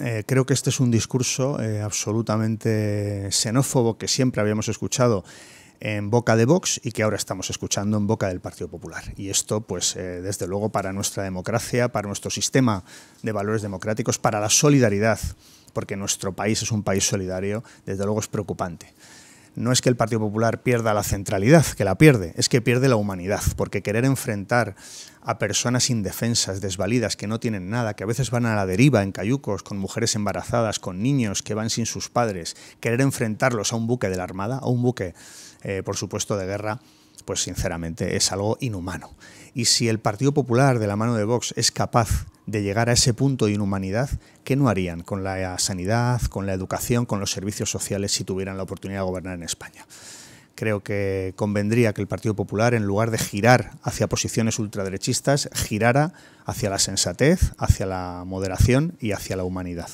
Eh, creo que este es un discurso eh, absolutamente xenófobo que siempre habíamos escuchado en boca de Vox y que ahora estamos escuchando en boca del Partido Popular. Y esto, pues, eh, desde luego, para nuestra democracia, para nuestro sistema de valores democráticos, para la solidaridad, porque nuestro país es un país solidario, desde luego es preocupante no es que el Partido Popular pierda la centralidad, que la pierde, es que pierde la humanidad, porque querer enfrentar a personas indefensas, desvalidas, que no tienen nada, que a veces van a la deriva en cayucos, con mujeres embarazadas, con niños que van sin sus padres, querer enfrentarlos a un buque de la Armada, a un buque, eh, por supuesto, de guerra, pues sinceramente es algo inhumano. Y si el Partido Popular, de la mano de Vox, es capaz de llegar a ese punto de inhumanidad que no harían con la sanidad, con la educación, con los servicios sociales si tuvieran la oportunidad de gobernar en España. Creo que convendría que el Partido Popular, en lugar de girar hacia posiciones ultraderechistas, girara hacia la sensatez, hacia la moderación y hacia la humanidad.